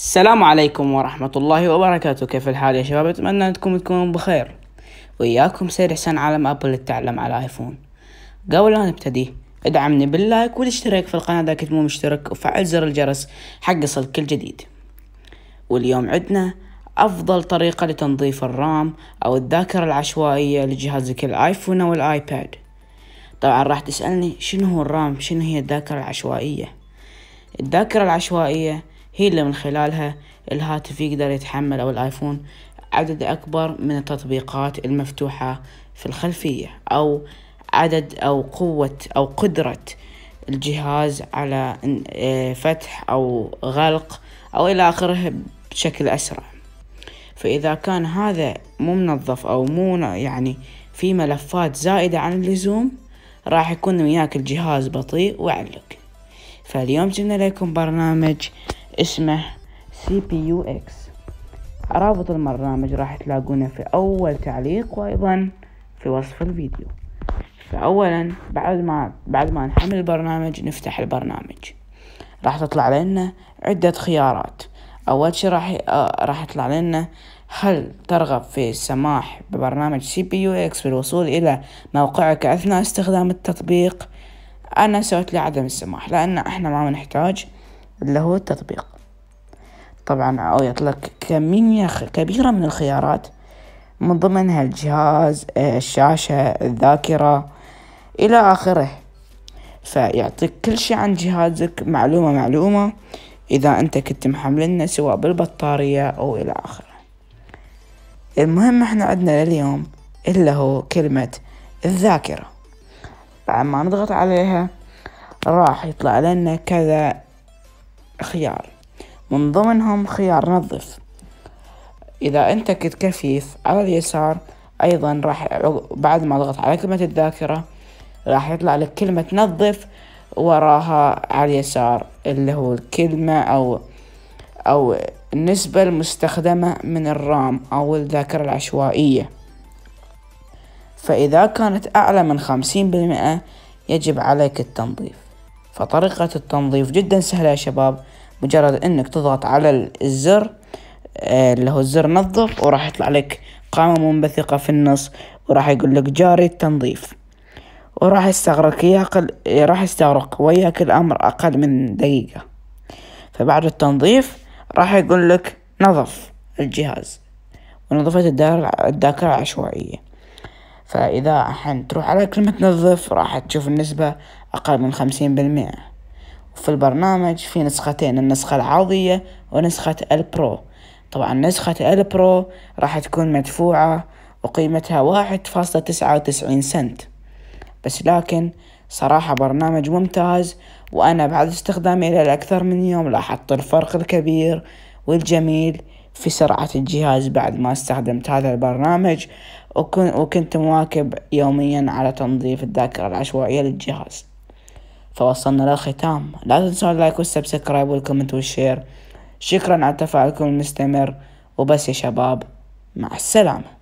السلام عليكم ورحمة الله وبركاته كيف الحال يا شباب أتمنى أنكم تكونوا بخير وياكم سيد حسن عالم أبل التعلم على آيفون قبل لا نبتدي ادعمني باللايك والاشتراك في القناة إذا كنت مو مشترك وفعل زر الجرس حق يصلك كل جديد واليوم عندنا أفضل طريقة لتنظيف الرام أو الذاكرة العشوائية لجهازك الآيفون أو الآيباد طبعا راح تسألني شنو هو الرام شنو هي الذاكرة العشوائية الذاكرة العشوائية هي اللي من خلالها الهاتف يقدر يتحمل أو الآيفون عدد أكبر من التطبيقات المفتوحة في الخلفية أو عدد أو قوة أو قدرة الجهاز على آه، فتح أو غلق أو إلى آخره بشكل أسرع فإذا كان هذا مو منظف أو مو يعني في ملفات زائدة عن اللزوم راح يكون وياك الجهاز بطيء ويعلق فاليوم جبنا لكم برنامج اسمه سي بي يو اكس رابط البرنامج راح تلاقونه في اول تعليق وايضا في وصف الفيديو فاولا بعد ما بعد ما نحمل البرنامج نفتح البرنامج راح تطلع لنا عدة خيارات اول شي راح آه، راح يطلع لنا هل ترغب في السماح ببرنامج سي بي يو اكس بالوصول الى موقعك اثناء استخدام التطبيق انا سويت لي عدم السماح لان احنا ما نحتاج اللي هو التطبيق طبعا أو يطلق كمية كبيرة من الخيارات من ضمنها الجهاز الشاشة الذاكرة إلى آخره فيعطيك كل شي عن جهازك معلومة معلومة إذا أنت كنت محملنا سواء بالبطارية أو إلى آخره المهم احنا عندنا لليوم اللي هو كلمة الذاكرة بعد ما نضغط عليها راح يطلع لنا كذا خيار من ضمنهم خيار نظف إذا أنت كنت كفيف على اليسار أيضا راح بعد ما أضغط على كلمة الذاكرة راح يطلع لك كلمة نظف وراها على اليسار اللي هو الكلمة أو أو النسبة المستخدمة من الرام أو الذاكرة العشوائية فإذا كانت أعلى من خمسين بالمئة يجب عليك التنظيف فطريقة التنظيف جدا سهلة يا شباب مجرد انك تضغط على الزر آه، اللي هو الزر نظف وراح يطلع لك قائمة منبثقة في النص وراح يقول لك جاري التنظيف وراح يستغرق يقل راح يستغرق وياك الأمر أقل من دقيقة فبعد التنظيف راح يقول لك نظف الجهاز ونظفت الداكرة العشوائية فإذا حين تروح على كلمة نظف راح تشوف النسبة أقل من خمسين بالمئة وفي البرنامج في نسختين النسخة العادية ونسخة البرو طبعا نسخة البرو راح تكون مدفوعة وقيمتها واحد فاصلة تسعة وتسعين سنت بس لكن صراحة برنامج ممتاز وأنا بعد استخدامي له لأكثر من يوم لاحظت الفرق الكبير والجميل في سرعة الجهاز بعد ما استخدمت هذا البرنامج وكنت مواكب يوميا على تنظيف الذاكرة العشوائية للجهاز فوصلنا للختام لا تنسوا اللايك والسبسكرايب والكومنت والشير شكرا على تفاعلكم المستمر وبس يا شباب مع السلامه